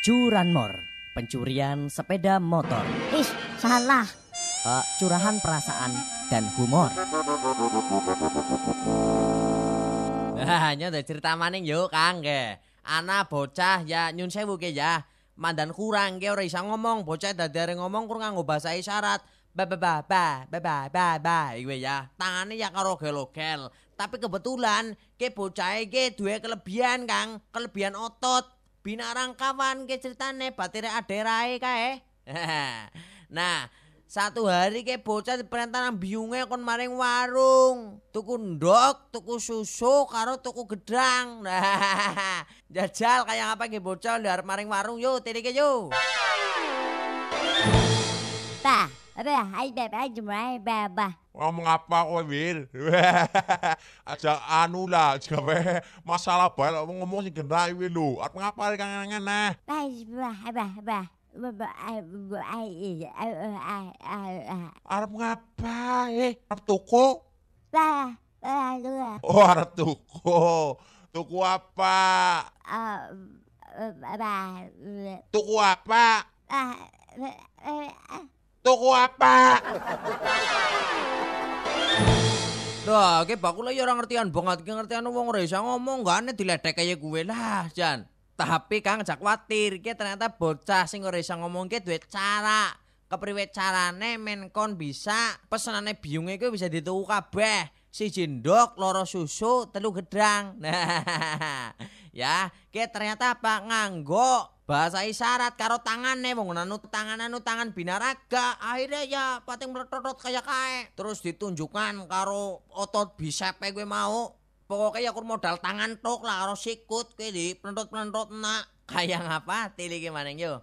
curanmor, pencurian sepeda motor. Ih, salah. Uh, curahan perasaan dan humor. Nah, udah cerita maning yuk Kang ke. Ana bocah ya nyun sewu ya. Mandan kurang ke orang bisa ngomong, bocah dari ngomong kurang nganggo bahasa isyarat. Ba ba ba ba ba ba ba ba Iwe ya. Tangannya ya karo gelogel. Tapi kebetulan ke bocah ke dua kelebihan Kang, kelebihan otot. binarang kawan ke ceritane batere aderae kae. nah, satu hari ke bocah diperintah nang biunge kon maring warung, tuku ndok, tuku susu karo tuku gedang. jajal kaya apa ke bocah ndar maring warung yo, tedike yo. Ngomong apa ya? kowe, Wil? Aja anu lah, gawe ya? masalah bae ngomong sing genah iki lho. Apa ngapa kangen nah? Eh? Iya, iya. eh, eh. Arep ngapa? Eh, arep tuku? Oh, arep tuku. Tuku apa? Tuku apa? Toko apa? Dah, ke bakul ya orang ngertian banget, ki ngertian wong ora ngomong, gak aneh diledek kayak gue lah, Jan. Tapi Kang jak khawatir, ki ternyata bocah sing ora ngomong ki duwe cara. Kepriwe carane men kon bisa pesanannya biungnya kuwi bisa dituku kabeh. Si jindok loro susu, telu gedang. Nah, ya, ki ternyata apa nganggok bahasa isyarat karo tangane wong anu tangan anu tangan binaraga akhirnya ya pating mletotot kayak kae terus ditunjukkan karo otot bisepe gue mau pokoknya ya kur modal tangan tok lah karo sikut kowe di plentut-plentut nak kayak apa tili gimana nih yo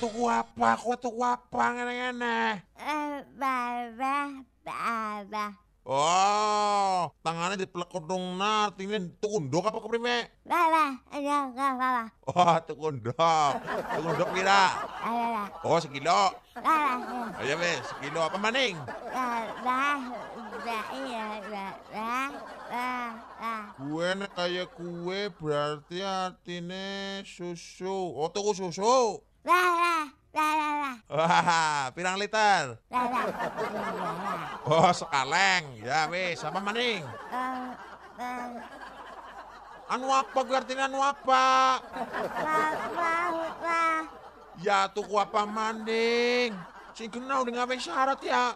tuku apa kok tuku apa ngene-ngene eh baba baba Oh, tangannya dipelekut dong nar, tinggi tukundok apa keprime? Lah lah, enggak enggak lah. Oh, tukundok, tukundok kira. Lah lah. Oh, sekilo. Lah lah. Ayo wes, sekilo apa maning? Lah lah, lah iya lah lah lah. Kue kayak kue berarti artinya susu. Oh, tuku susu. Wah, pirang liter? Oh, sekaleng. Ya wis, sama maning? Eh, eh. Anu apa gue artinya anu apa? Ya tuku apa maning? Sing kenal dengan apa syarat ya?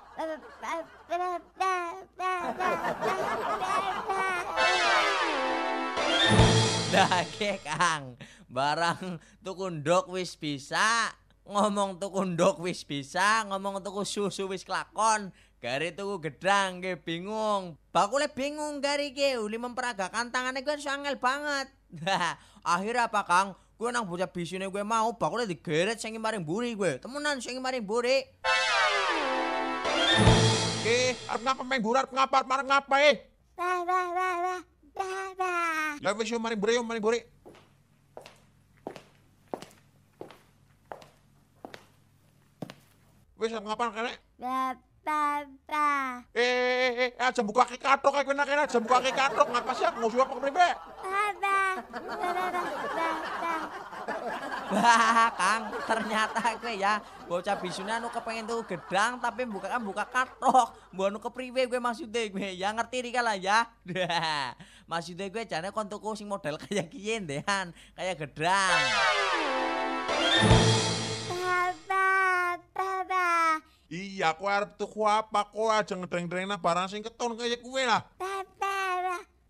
Dah kekang, barang tukundok wis bisa ngomong tuku ndok wis bisa, ngomong tuku susu wis kelakon, Gari tuku gedang ge bingung. Bakule bingung gari ge, uli memperagakan tangannya gue angel banget. Akhirnya apa Kang? Gue nang bocah nih gue mau bakule digeret sing maring buri gue. Temenan sing maring buri. Oke, arep ngapa meng burat ngapa arep ngapa eh? Wah wah wah wah wah wah. Lah wis maring buri maring buri. Wis ngapa kene? Papa. Eh eh, eh, eh, eh, aja buka kaki katok kena kena, aja buka kaki katok ngapa sih aku ngusuh apa kepribe? Papa. Wah, Kang, ternyata kowe ya bocah bisune anu kepengen tuh gedang tapi buka kan buka katok. Mbok anu kepriwe kowe maksude kowe ya ngerti dikala lah ya. maksude kowe jane kon tuku sing model kaya kiyen dehan, kaya gedang. Iya, aku harap tuku apa Aku aja ngedreng nah barang sing keton kaya kue lah. Papa.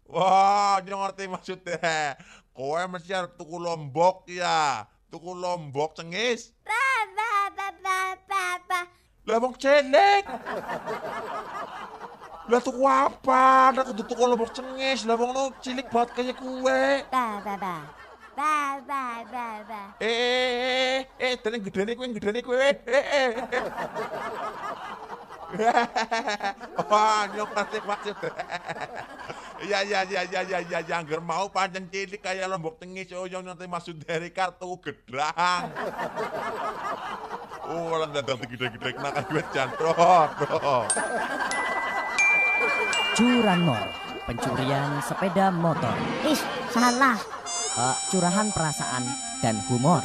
Wah, wow, ngerti maksudnya. Kue mesti harap tuku lombok ya. Tuku lombok cengis. Papa, papa, papa. Lombok cendek. Lah tuku apa? Nah, aku tuku lombok cengis. Lah wong cilik banget kaya kue. Papa, papa. Ba ba ba ba. Eh eh eh eh, eh, eh gedene kuwi gedene kuwi. Eh eh. eh. Wah, nyok pasti eh Ya ya ya ya ya ya eh mau panjang cilik kayak lombok tengi eh oh, iya, nanti masuk dari kartu gedrang. Oh, orang datang gede-gede kena eh jantrot. Curang pencurian sepeda motor. Ih, salah curahan perasaan dan humor.